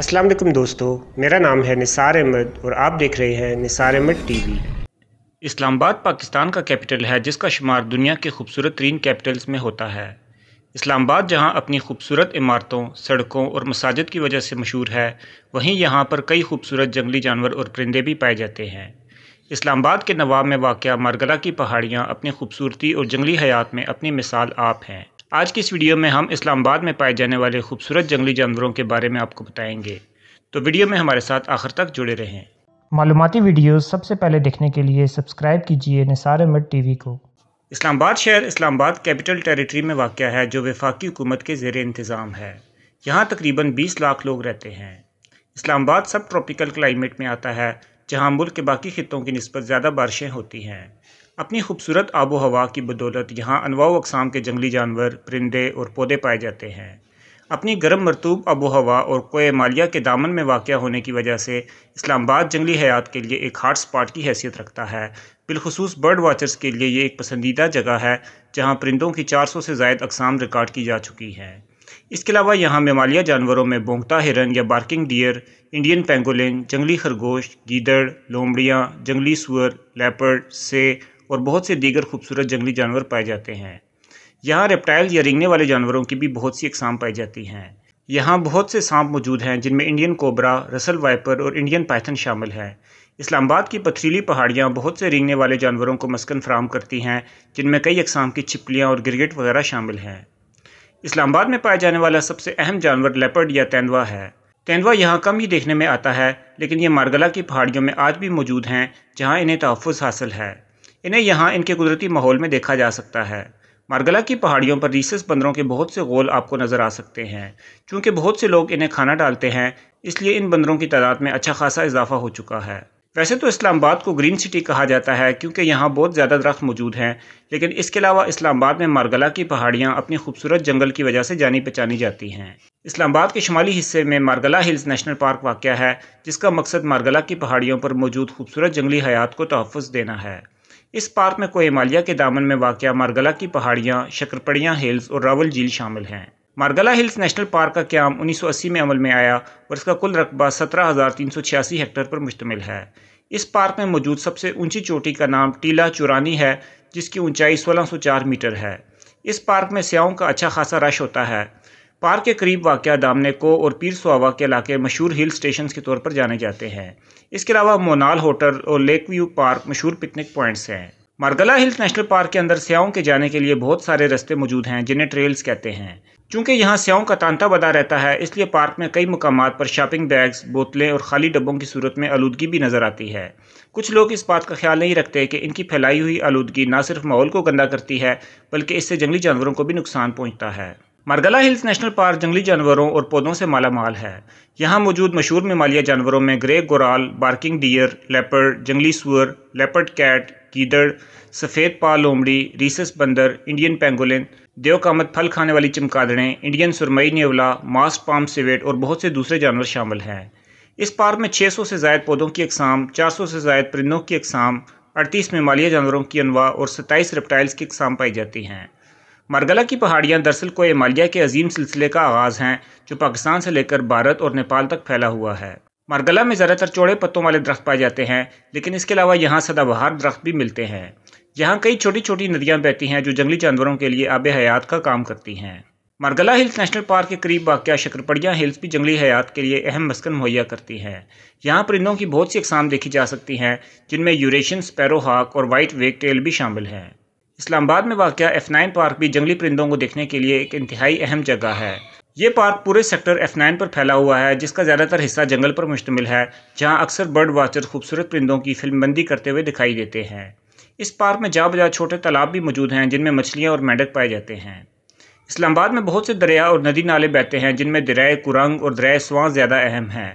अस्सलाम वालेकुम दोस्तों मेरा नाम है निसार अहमद और आप देख रहे हैं निसार अहमद टीवी इस्लामाबाद पाकिस्तान का कैपिटल है जिसका शुमार दुनिया के खूबसूरत तरीन कैपिटल्स में होता है इस्लामाबाद जहां अपनी खूबसूरत इमारतों सड़कों और मसाजिद की वजह से मशहूर है वहीं यहां पर कई खूबसूरत जंगली जानवर और परिंदे भी पाए जाते हैं इस्लामाबाद के नवाब में वाक़ मरगला की पहाड़ियाँ अपनी खूबसूरती और जंगली हयात में अपनी मिसाल आप हैं आज की इस वीडियो में हम इस्लामाबाद में पाए जाने वाले खूबसूरत जंगली जानवरों के बारे में आपको बताएंगे तो वीडियो में हमारे साथ आखिर तक जुड़े रहें मालूमती वीडियो सबसे पहले देखने के लिए सब्सक्राइब कीजिए निसार अहमद टीवी को इस्लामाबाद शहर इस्लामाबाद कैपिटल टेरिटरी में वाक़ है जो वफाकी हुकूमत के जेर इंतज़ाम है यहाँ तकरीबन 20 लाख लोग रहते हैं इस्लामाबाद सब ट्रॉपिकल क्लाइमेट में आता है जहाँ मुल्क के बाकी खितों की नस्बत ज़्यादा बारिशें होती हैं अपनी खूबसूरत आबो हवा की बदौलत यहाँ अनवा अकसाम के जंगली जानवर परिंदे और पौधे पाए जाते हैं अपनी गर्म मरतूब आबो हवा और कोए मालिया के दामन में वाक़ होने की वजह से इस्लामाबाद जंगली हयात के लिए एक हॉट स्पॉट की हैसियत रखता है बिलखसूस बर्ड वाचर्स के लिए ये एक पसंदीदा जगह है जहाँ परिंदों की चार सौ से जायद अकसाम रिकॉर्ड की जा चुकी हैं इसके अलावा यहाँ मेमालिया जानवरों में बोंगता हिरन या बार्किंग डियर इंडियन पेंगोलिन जंगली खरगोश गीदड़ लोमड़ियाँ जंगली सुअर लेपर्ड से और बहुत से दीगर खूबसूरत जंगली जानवर पाए जाते हैं यहाँ रेप्टाइल या रिंगने वाले जानवरों की भी बहुत सी अकसाम पाई जाती हैं यहाँ बहुत से सांप मौजूद हैं जिनमें इंडियन कोबरा रसल वाइपर और इंडियन पाइथन शामिल हैं इस्लामाबाद की पथरीली पहाड़ियाँ बहुत से रिंगने वाले जानवरों को मस्कन फराम करती हैं जिनमें कई अकसाम की छिपलियाँ और गिरगेट वगैरह शामिल हैं इस्लामाबाद में पाया जाने वाला सबसे अहम जानवर लेपर्ड या तेंदवा है तेंदवा यहाँ कम ही देखने में आता है लेकिन ये मारगला की पहाड़ियों में आज भी मौजूद हैं जहाँ इन्हें तहफ़ हासिल है इन्हें यहाँ इनके कुदरती माहौल में देखा जा सकता है मरगला की पहाड़ियों पर रीसस बंदरों के बहुत से गोल आपको नज़र आ सकते हैं क्योंकि बहुत से लोग इन्हें खाना डालते हैं इसलिए इन बंदरों की तादाद में अच्छा खासा इजाफा हो चुका है वैसे तो इस्लामाबाद को ग्रीन सिटी कहा जाता है क्योंकि यहाँ बहुत ज़्यादा दरख्त मौजूद हैं लेकिन इसके अलावा इस्लामाबाद में मरगला की पहाड़ियाँ अपनी खूबसूरत जंगल की वजह से जानी पहचानी जाती हैं इस्लामाबाद के शुमाली हिस्से में मारगला हिल्स नेशनल पार्क वाक़ है जिसका मकसद मारगला की पहाड़ियों पर मौजूद खूबसूरत जंगली हयात को तहफ़ देना है इस पार्क में कोयमालिया के दामन में वाक़ मारगला की पहाड़ियाँ शक्करपड़ियाँ हिल्स और रावल झील शामिल हैं मारगला हिल्स नेशनल पार्क का क्याम 1980 में अमल में आया और इसका कुल रकबा 17,386 हेक्टर पर मुश्तमिल है इस पार्क में मौजूद सबसे ऊंची चोटी का नाम टीला चुरानी है जिसकी ऊंचाई 1604 मीटर है इस पार्क में स्याओं का अच्छा खासा रश होता है पार्क के करीब वाक़ दामने को और पीर सुहावा के इलाके मशहूर हिल स्टेशन के तौर पर जाने जाते हैं इसके अलावा मोनाल होटल और लेक व्यू पार्क मशहूर पिकनिक पॉइंट्स हैं मारगला हिल्स नेशनल पार्क के अंदर स्याओं के जाने के लिए बहुत सारे रस्ते मौजूद हैं जिन्हें ट्रेल्स कहते हैं चूंकि यहाँ सियाओं का तांता बदा रहता है इसलिए पार्क में कई मकाम पर शॉपिंग बैग्स बोतलें और खाली डब्बों की सूरत में आलूदगी भी नज़र आती है कुछ लोग इस बात का ख्याल नहीं रखते कि इनकी फैलाई हुई आलूदगी न सिर्फ माहौल को गंदा करती है बल्कि इससे जंगली जानवरों को भी नुकसान पहुँचता है मरगला हिल्स नेशनल पार्क जंगली जानवरों और पौधों से मालामाल है यहाँ मौजूद मशहूर ममालिया जानवरों में grey goral barking deer leopard जंगली सुअर लेपर्ड कैट गीदड़ सफ़ेद पाल लोमड़ी रीसस बंदर इंडियन पेंगोलिन देवकामत फल खाने वाली चमकादड़ें इंडियन सुरमई नेवला मास पाम सिवेट और बहुत से दूसरे जानवर शामिल हैं इस पार्क में 600 से जायद पौधों की अकसाम 400 से जायद परिंदों की अकसाम अड़तीस ममालिया जानवरों की अनवा और सत्ताईस रेप्टाइल्स की अकसाम पाई जाती हैं मरगला की पहाड़ियाँ दरअसल को हिमालय के अजीम सिलसिले का आगाज़ हैं जो पाकिस्तान से लेकर भारत और नेपाल तक फैला हुआ है मरगला में ज़्यादातर चौड़े पत्तों वाले दरख्त पाए जाते हैं लेकिन इसके अलावा यहाँ सदाबहार दरख्त भी मिलते हैं यहाँ कई छोटी छोटी नदियाँ बहती हैं जो जंगली जानवरों के लिए आब हयात का काम करती हैं मरगला हिल्स नेशनल पार्क के करीब वाक़ शकरपड़िया हिल्स भी जंगली हयात के लिए अहम मस्कन मुहैया करती हैं यहाँ परिंदों की बहुत सी अकसाम देखी जा सकती हैं जिनमें यूरेशन स्पैरो और वाइट वेग टेल भी शामिल हैं इस्लामाबाद में वाक़ एफ़ नाइन पार्क भी जंगली परिंदों को देखने के लिए एक इंतहाई अहम जगह है ये पार्क पूरे सेक्टर एफ़ नाइन पर फैला हुआ है जिसका ज़्यादातर हिस्सा जंगल पर मुश्तमिल है जहाँ अक्सर बर्ड वाचर खूबसूरत परिंदों की फिल्मबंदी करते हुए दिखाई देते हैं इस पार्क में जा बजा छोटे तालाब भी मौजूद हैं जिनमें मछलियाँ और मेंढक पाए जाते हैं इस्लामाबाद में बहुत से दरिया और नदी नाले बहते हैं जिनमें दरए कुरंग और दरए स्वां ज़्यादा अहम हैं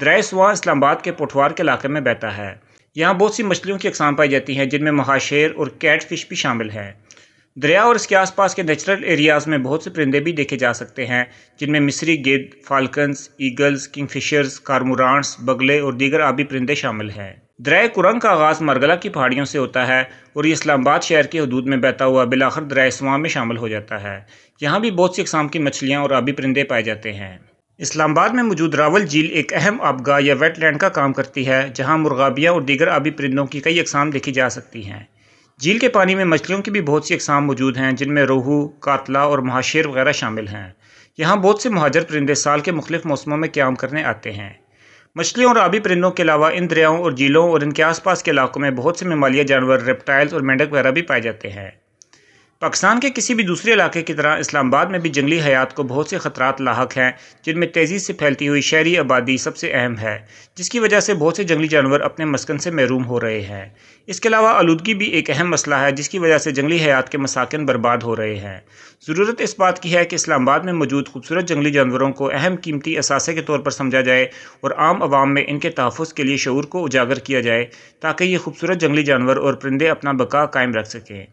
दरए स्वां इस्लामाबाद के पोठवार के इलाके में बहता है यहाँ बहुत सी मछलियों की अकसाम पाई जाती हैं जिनमें महाशेर और कैट फिश भी शामिल है दरिया और इसके आसपास के नेचुरल एरियाज़ में बहुत से परिंदे भी देखे जा सकते हैं जिनमें मिस्री गिद फाल्कन्स ईगल्स किंगफिशर्स कारमोरान्स बगले और दीगर आबी परिंदे शामिल हैं दरिया कुरंग का आगाज़ मरगला की पहाड़ियों से होता है और ये इस्लामाबाद शहर के हदूद में बहता हुआ बिलाखर दरिया स्वाम में शामिल हो जाता है यहाँ भी बहुत सी अकसाम की मछलियाँ और आबी परिंदे पाए जाते हैं इस्लामाबाद में मौजूद रावल झील एक अहम आबगा या वेटलैंड का काम करती है जहां मुर्गाबियाँ और दीगर आबी परिंदों की कई अकसाम देखी जा सकती हैं झील के पानी में मछलियों की भी बहुत सी अकसाम मौजूद हैं जिनमें रोहू कातला और महाशेर वगैरह शामिल हैं यहाँ बहुत से महाजर परिंदे साल के मुख्तु मौसमों में क्याम करने आते हैं मछलियों और आबी परिंदों के अलावा इन दरियाओं और झीलों और इनके आसपास के इलाकों में बहुत से ममालिया जानवर रेप्टाइल्स और मेंढक वगैरह भी पाए जाते हैं पाकिस्तान के किसी भी दूसरे इलाके की तरह इस्लामाबाद में भी जंगली हयात को बहुत से ख़तरा लाक हैं जिनमें तेज़ी से फैलती हुई शहरी आबादी सबसे अहम है जिसकी वजह से बहुत से जंगली जानवर अपने मस्कन से महरूम हो रहे हैं इसके अलावा आलूदगी भी एक अहम मसला है जिसकी वजह से जंगली हयात के मसाकिन बर्बाद हो रहे हैं ज़रूरत इस बात की है कि इस्लामाबाद में मौजूद खूबसूरत जंगली जानवरों को अहम कीमती असासे के तौर पर समझा जाए और आम आवाम में इनके तहफ़ के लिए शूर को उजागर किया जाए ताकि ये खूबसूरत जंगली जानवर और परिंदे अपना बका कायम रख सकें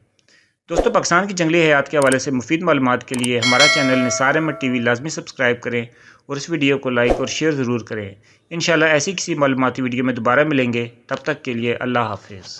दोस्तों पाकिस्तान की जंगली हयात के हवाले से मुफीद मालूम के लिए हमारा channel Nisar Ahmed T V लाजमी सब्सक्राइब करें और इस वीडियो को लाइक और शेयर ज़रूर करें इन ऐसी किसी मालूमती वीडियो में दोबारा मिलेंगे तब तक के लिए अल्लाह हाफिज़